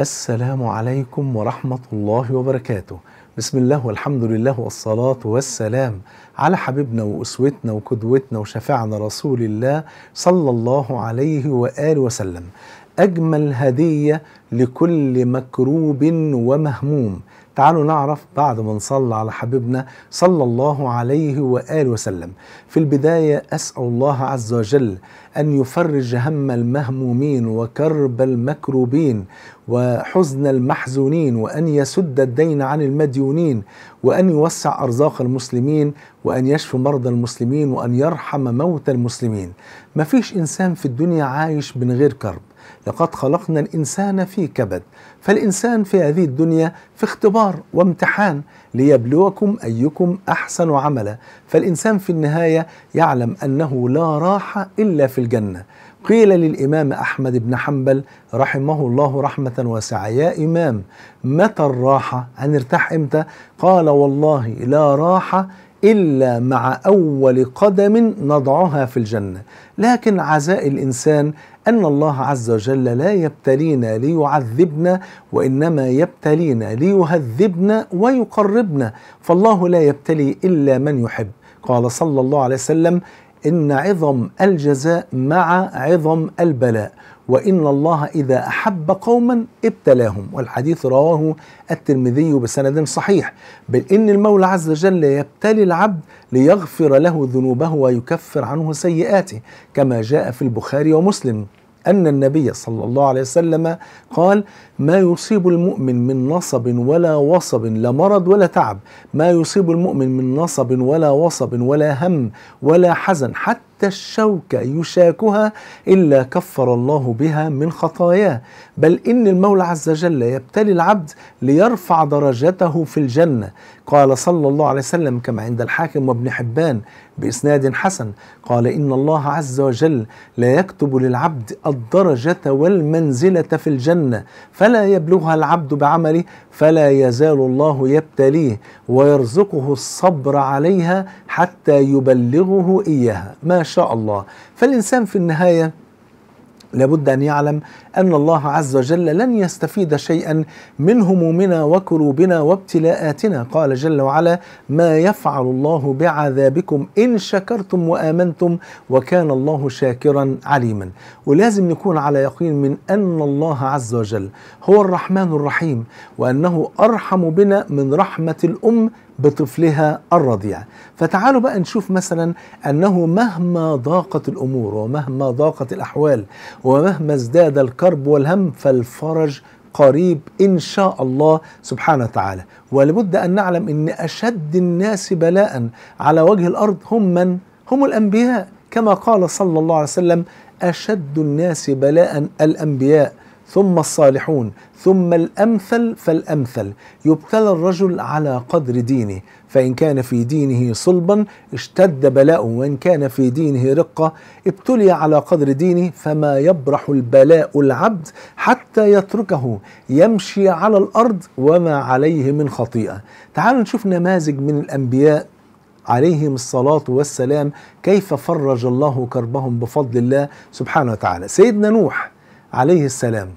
السلام عليكم ورحمة الله وبركاته بسم الله والحمد لله والصلاة والسلام على حبيبنا وأسوتنا وقدوتنا وشفعنا رسول الله صلى الله عليه وآله وسلم أجمل هدية لكل مكروب ومهموم تعالوا نعرف بعد ما نصلى على حبيبنا صلى الله عليه وآله وسلم في البداية أسأل الله عز وجل أن يفرج هم المهمومين وكرب المكروبين وحزن المحزونين وأن يسد الدين عن المديونين وأن يوسع أرزاق المسلمين وأن يشفي مرضى المسلمين وأن يرحم موتى المسلمين مفيش إنسان في الدنيا عايش من غير كرب لقد خلقنا الانسان في كبد فالانسان في هذه الدنيا في اختبار وامتحان ليبلوكم ايكم احسن عملا فالانسان في النهايه يعلم انه لا راحه الا في الجنه قيل للامام احمد بن حنبل رحمه الله رحمه واسعه يا امام متى الراحه هنرتاح امتى قال والله لا راحه الا مع اول قدم نضعها في الجنه لكن عزاء الانسان ان الله عز وجل لا يبتلينا ليعذبنا وانما يبتلينا ليهذبنا ويقربنا فالله لا يبتلي الا من يحب قال صلى الله عليه وسلم إن عظم الجزاء مع عظم البلاء وإن الله إذا أحب قوما ابتلاهم والحديث رواه الترمذي بسند صحيح بل إن المولى عز وجل يبتلي العبد ليغفر له ذنوبه ويكفر عنه سيئاته كما جاء في البخاري ومسلم أن النبي صلى الله عليه وسلم قال ما يصيب المؤمن من نصب ولا وصب لا مرض ولا تعب ما يصيب المؤمن من نصب ولا وصب ولا هم ولا حزن حتى حتى الشوكة يشاكها إلا كفر الله بها من خطاياه بل إن المولى عز وجل يبتلي العبد ليرفع درجته في الجنة قال صلى الله عليه وسلم كما عند الحاكم وابن حبان بإسناد حسن قال إن الله عز وجل لا يكتب للعبد الدرجة والمنزلة في الجنة فلا يبلغها العبد بعمله فلا يزال الله يبتليه ويرزقه الصبر عليها حتى يبلغه إياها ما شاء الله فالإنسان في النهاية لابد أن يعلم أن الله عز وجل لن يستفيد شيئا من همومنا وكروبنا وابتلاءاتنا قال جل وعلا ما يفعل الله بعذابكم إن شكرتم وآمنتم وكان الله شاكرا عليما ولازم نكون على يقين من أن الله عز وجل هو الرحمن الرحيم وأنه أرحم بنا من رحمة الأم بطفلها الرضيع فتعالوا بقى نشوف مثلا أنه مهما ضاقت الأمور ومهما ضاقت الأحوال ومهما ازداد الكرب والهم فالفرج قريب إن شاء الله سبحانه وتعالى ولابد أن نعلم أن أشد الناس بلاء على وجه الأرض هم من؟ هم الأنبياء كما قال صلى الله عليه وسلم أشد الناس بلاء الأنبياء ثم الصالحون ثم الامثل فالامثل يبتلى الرجل على قدر دينه فان كان في دينه صلبا اشتد بلاؤه وان كان في دينه رقه ابتلي على قدر دينه فما يبرح البلاء العبد حتى يتركه يمشي على الارض وما عليه من خطيئه تعالوا نشوف نماذج من الانبياء عليهم الصلاة والسلام كيف فرج الله كربهم بفضل الله سبحانه وتعالى سيدنا نوح عليه السلام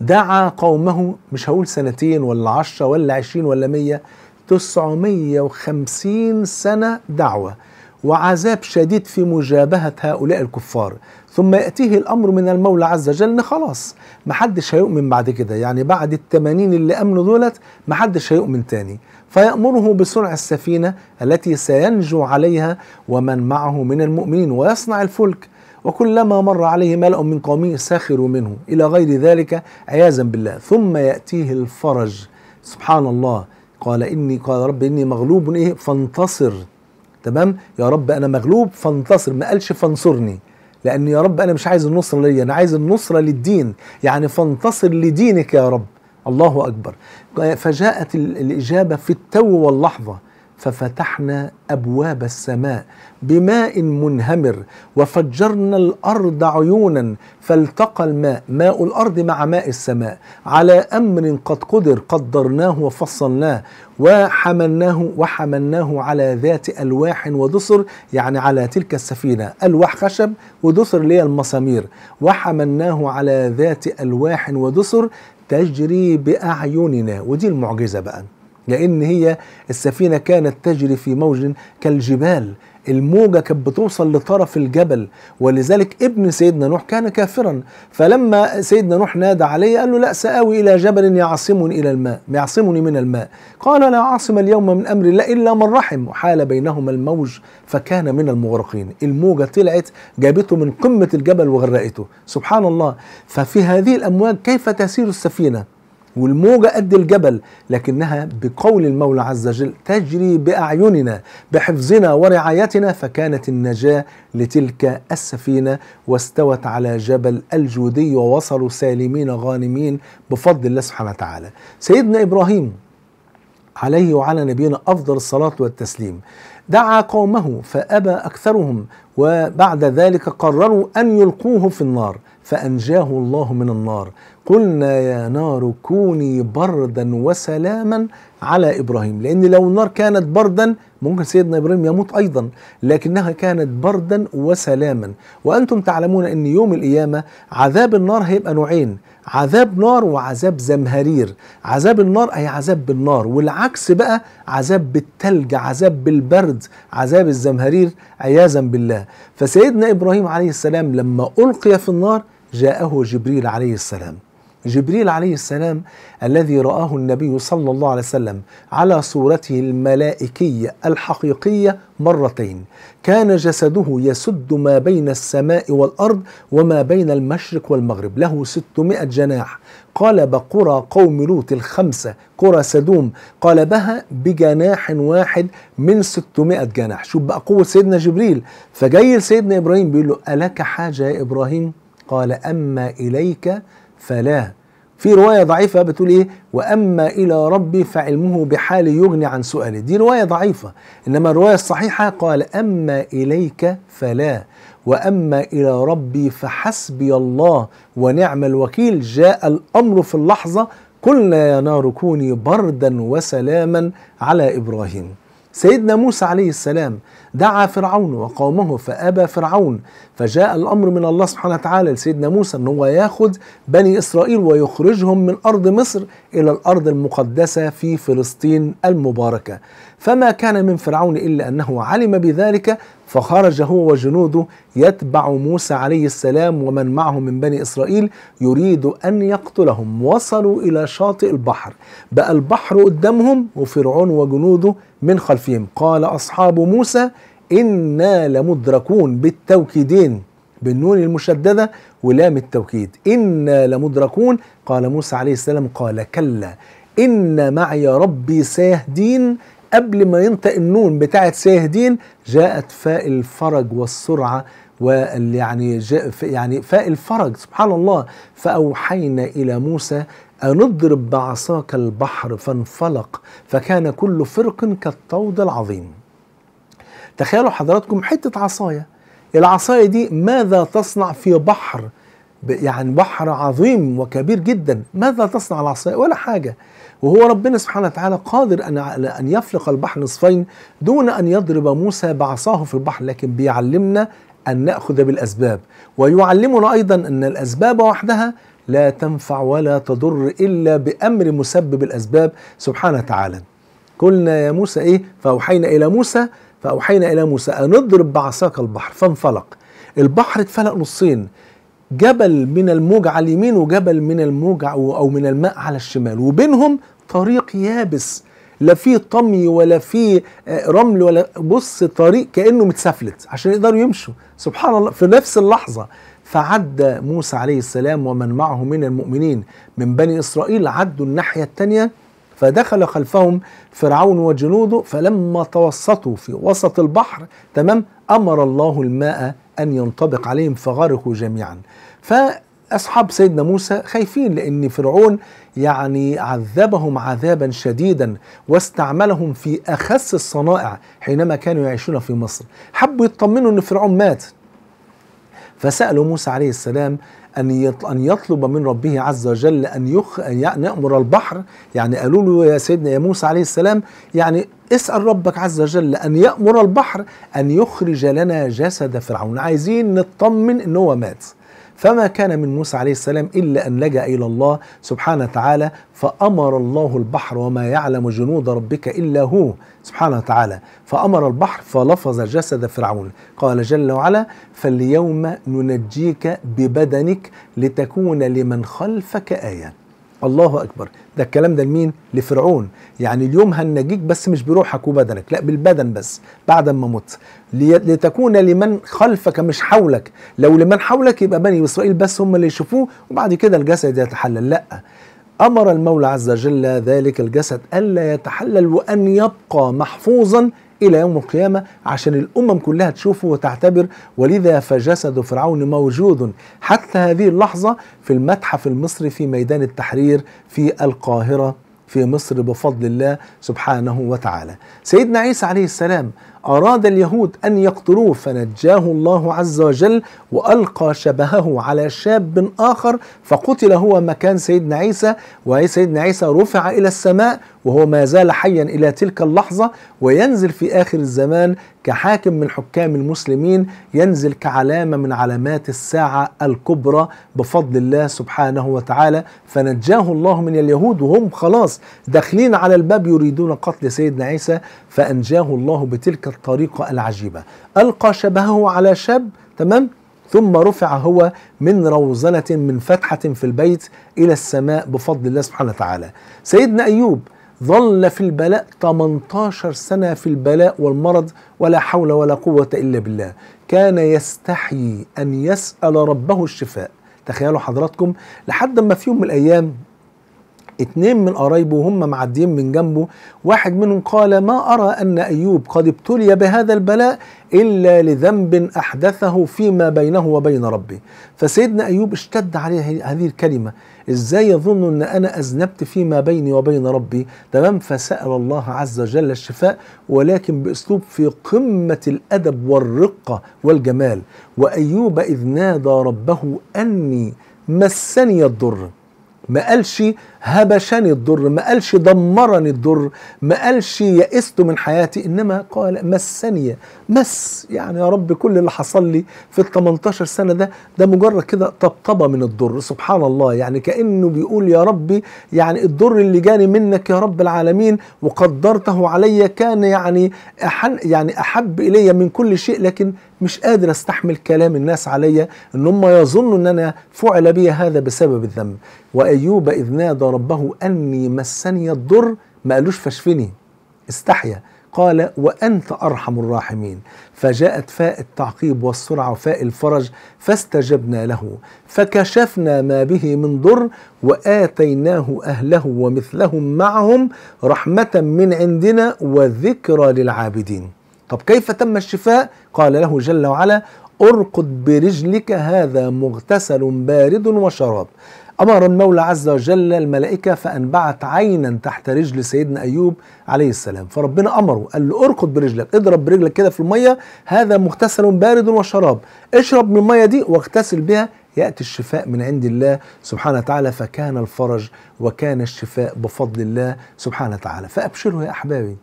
دعا قومه مش هقول سنتين ولا عشرة ولا عشرين ولا مية تسعمية وخمسين سنة دعوة وعذاب شديد في مجابهة هؤلاء الكفار ثم يأتيه الأمر من المولى عز وجل إن خلاص محدش هيؤمن بعد كده يعني بعد التمانين اللي أمنوا دولت محدش هيؤمن تاني فيأمره بصنع السفينة التي سينجو عليها ومن معه من المؤمنين ويصنع الفلك وكلما مر عليه ملأ من قومه سخروا منه إلى غير ذلك عياذا بالله ثم يأتيه الفرج سبحان الله قال إني قال رب إني مغلوب إيه فانتصر تمام يا رب أنا مغلوب فانتصر ما قالش فانصرني لأن يا رب أنا مش عايز النصرة ليا أنا عايز النصرة للدين يعني فانتصر لدينك يا رب الله أكبر فجاءت الإجابة في التو واللحظة ففتحنا ابواب السماء بماء منهمر وفجرنا الارض عيونا فالتقى الماء ماء الارض مع ماء السماء على امر قد قدر قدرناه وفصلناه وحملناه وحملناه على ذات الواح ودسر يعني على تلك السفينه الواح خشب ودسر لي المسامير وحملناه على ذات الواح ودسر تجري باعيننا ودي المعجزه بقى لأن هي السفينة كانت تجري في موج كالجبال الموجة كانت بتوصل لطرف الجبل ولذلك ابن سيدنا نوح كان كافرا فلما سيدنا نوح نادى عليه قال له لا سآوي إلى جبل يعصمني إلى الماء يعصمني من الماء قال لا عاصم اليوم من أمر الله إلا من رحم وحال بينهما الموج فكان من المغرقين الموجة طلعت جابته من قمة الجبل وغرقته سبحان الله ففي هذه الأمواج كيف تسير السفينة والموجة قد الجبل لكنها بقول المولى عز وجل تجري بأعيننا بحفظنا ورعايتنا فكانت النجاة لتلك السفينة واستوت على جبل الجودي ووصلوا سالمين غانمين بفضل الله سبحانه وتعالى سيدنا إبراهيم عليه وعلى نبينا أفضل الصلاة والتسليم دعا قومه فأبى أكثرهم وبعد ذلك قرروا أن يلقوه في النار فأنجاه الله من النار قلنا يا نار كوني بردا وسلاما على ابراهيم لان لو النار كانت بردا ممكن سيدنا ابراهيم يموت ايضا لكنها كانت بردا وسلاما وانتم تعلمون ان يوم القيامه عذاب النار هيبقى نوعين عذاب نار وعذاب زمهرير عذاب النار اي عذاب بالنار والعكس بقى عذاب بالتلج عذاب بالبرد عذاب الزمهرير عياذا بالله فسيدنا ابراهيم عليه السلام لما القي في النار جاءه جبريل عليه السلام جبريل عليه السلام الذي رآه النبي صلى الله عليه وسلم على صورته الملائكية الحقيقية مرتين كان جسده يسد ما بين السماء والأرض وما بين المشرق والمغرب له 600 جناح قال قرى قوم لوط الخمسة قرى سدوم بها بجناح واحد من 600 جناح شوف بقى قوة سيدنا جبريل فجاي سيدنا إبراهيم بيقول له ألك حاجة يا إبراهيم قال أما إليك فلا في رواية ضعيفة بتقول إيه وأما إلى ربي فعلمه بحالي يغني عن سؤاله دي رواية ضعيفة إنما الرواية الصحيحة قال أما إليك فلا وأما إلى ربي فحسبي الله ونعم الوكيل جاء الأمر في اللحظة قلنا يا نار كوني بردا وسلاما على إبراهيم سيدنا موسى عليه السلام دعا فرعون وقومه فابى فرعون فجاء الامر من الله سبحانه وتعالى لسيدنا موسى ان هو ياخذ بني اسرائيل ويخرجهم من ارض مصر الى الارض المقدسه في فلسطين المباركه فما كان من فرعون الا انه علم بذلك فخرج هو وجنوده يتبع موسى عليه السلام ومن معه من بني اسرائيل يريد ان يقتلهم وصلوا الى شاطئ البحر بقى البحر قدامهم وفرعون وجنوده من خلفهم قال اصحاب موسى انا لمدركون بالتوكيدين بالنون المشدده ولام التوكيد انا لمدركون قال موسى عليه السلام قال كلا ان معي ربي سيهدين قبل ما ينطق النون بتاعت سيهدين جاءت فاء الفرج والسرعة ويعني يعني فاء الفرج سبحان الله فأوحينا إلى موسى أن اضرب بعصاك البحر فانفلق فكان كل فرق كالطود العظيم تخيلوا حضراتكم حتة عصاية العصاية دي ماذا تصنع في بحر يعني بحر عظيم وكبير جدا ماذا تصنع العصاية ولا حاجة وهو ربنا سبحانه وتعالى قادر أن أن يفلق البحر نصفين دون أن يضرب موسى بعصاه في البحر لكن بيعلمنا أن نأخذ بالأسباب ويعلمنا أيضا أن الأسباب وحدها لا تنفع ولا تضر إلا بأمر مسبب الأسباب سبحانه وتعالى قلنا يا موسى إيه فأوحينا إلى موسى فأوحينا إلى موسى أن اضرب بعصاك البحر فانفلق البحر اتفلق نصين جبل من الموج على اليمين وجبل من الموج او من الماء على الشمال وبينهم طريق يابس لا فيه طمي ولا فيه آه، رمل ولا بص طريق كانه متسفلت عشان يقدروا يمشوا سبحان الله في نفس اللحظه فعد موسى عليه السلام ومن معه من المؤمنين من بني اسرائيل عدوا الناحيه الثانيه فدخل خلفهم فرعون وجنوده فلما توسطوا في وسط البحر تمام امر الله الماء ان ينطبق عليهم فغرقوا جميعا فاصحاب سيدنا موسى خايفين لان فرعون يعني عذبهم عذابا شديدا واستعملهم في اخس الصنائع حينما كانوا يعيشون في مصر حبوا يطمنوا ان فرعون مات فسألوا موسى عليه السلام أن أن يطلب من ربه عز وجل أن يخ أن يأمر البحر يعني قالوا له يا سيدنا يا موسى عليه السلام يعني اسأل ربك عز وجل أن يأمر البحر أن يخرج لنا جسد فرعون عايزين نطمن إن هو مات فما كان من موسى عليه السلام إلا أن لجأ إلى الله سبحانه وتعالى فأمر الله البحر وما يعلم جنود ربك إلا هو سبحانه وتعالى فأمر البحر فلفظ جسد فرعون قال جل وعلا فاليوم ننجيك ببدنك لتكون لمن خلفك آية الله اكبر ده الكلام ده لمين لفرعون يعني اليوم هنجيك بس مش بروحك وبدنك لا بالبدن بس بعد ما مت لتكون لمن خلفك مش حولك لو لمن حولك يبقى بني اسرائيل بس هم اللي يشوفوه وبعد كده الجسد يتحلل لا امر المولى عز وجل ذلك الجسد الا يتحلل وان يبقى محفوظا إلى يوم القيامة عشان الأمم كلها تشوفه وتعتبر ولذا فجسد فرعون موجود حتى هذه اللحظة في المتحف المصري في ميدان التحرير في القاهرة في مصر بفضل الله سبحانه وتعالى سيدنا عيسى عليه السلام أراد اليهود أن يقتلوه فنجاه الله عز وجل وألقى شبهه على شاب آخر فقتل هو مكان سيدنا عيسى وسيدنا عيسى رفع إلى السماء وهو ما زال حيا إلى تلك اللحظة وينزل في آخر الزمان كحاكم من حكام المسلمين ينزل كعلامة من علامات الساعة الكبرى بفضل الله سبحانه وتعالى فنجاه الله من اليهود وهم خلاص داخلين على الباب يريدون قتل سيدنا عيسى فأنجاه الله بتلك الطريقة العجيبة ألقى شبهه على شاب تمام ثم رفع هو من روزنة من فتحة في البيت إلى السماء بفضل الله سبحانه وتعالى سيدنا أيوب ظل في البلاء 18 سنة في البلاء والمرض ولا حول ولا قوة إلا بالله كان يستحيي أن يسأل ربه الشفاء تخيلوا حضراتكم لحد ما في يوم من الأيام اتنين من قرايبه وهم معديين من جنبه واحد منهم قال ما أرى أن أيوب قد ابتلي بهذا البلاء إلا لذنب أحدثه فيما بينه وبين ربه فسيدنا أيوب اشتد عليه هذه الكلمة ازاي يظن ان انا اذنبت فيما بيني وبين ربي تمام فسال الله عز وجل الشفاء ولكن باسلوب في قمه الادب والرقه والجمال وايوب اذ نادى ربه اني مسني الضر ما قالش هبشني الضر ما قالش دمرني الضر ما قالش يئست من حياتي انما قال مسني مس يعني يا رب كل اللي حصل لي في ال 18 سنه ده ده مجرد كده طبطبه من الضر سبحان الله يعني كانه بيقول يا ربي يعني الضر اللي جاني منك يا رب العالمين وقدرته علي كان يعني أحن يعني احب الي من كل شيء لكن مش قادر استحمل كلام الناس عليا ان هم يظنوا ان انا فعل بي هذا بسبب الذنب وايوب اذ نادى ربه اني مسني الضر ما قالوش فاشفني استحيا قال وأنت أرحم الراحمين فجاءت فاء التعقيب والسرعة وفاء الفرج فاستجبنا له فكشفنا ما به من ضر وآتيناه أهله ومثلهم معهم رحمة من عندنا وذكرى للعابدين طب كيف تم الشفاء قال له جل وعلا ارقد برجلك هذا مغتسل بارد وشراب أمر المولى عز وجل الملائكة فأنبعت عينا تحت رجل سيدنا أيوب عليه السلام فربنا أمره قال له اركض برجلك اضرب برجلك كده في المية هذا مغتسل بارد وشراب اشرب من المية دي واغتسل بها يأتي الشفاء من عند الله سبحانه وتعالى فكان الفرج وكان الشفاء بفضل الله سبحانه وتعالى فابشروا يا أحبابي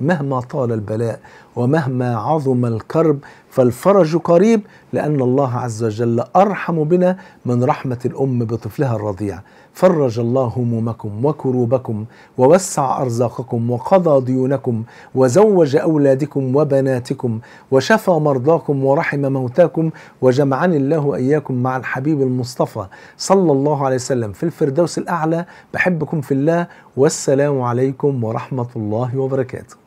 مهما طال البلاء ومهما عظم الكرب فالفرج قريب لأن الله عز وجل أرحم بنا من رحمة الأم بطفلها الرضيع فرج الله همومكم وكروبكم ووسع أرزاقكم وقضى ديونكم وزوج أولادكم وبناتكم وشفى مرضاكم ورحم موتاكم وجمعني الله إياكم مع الحبيب المصطفى صلى الله عليه وسلم في الفردوس الأعلى بحبكم في الله والسلام عليكم ورحمة الله وبركاته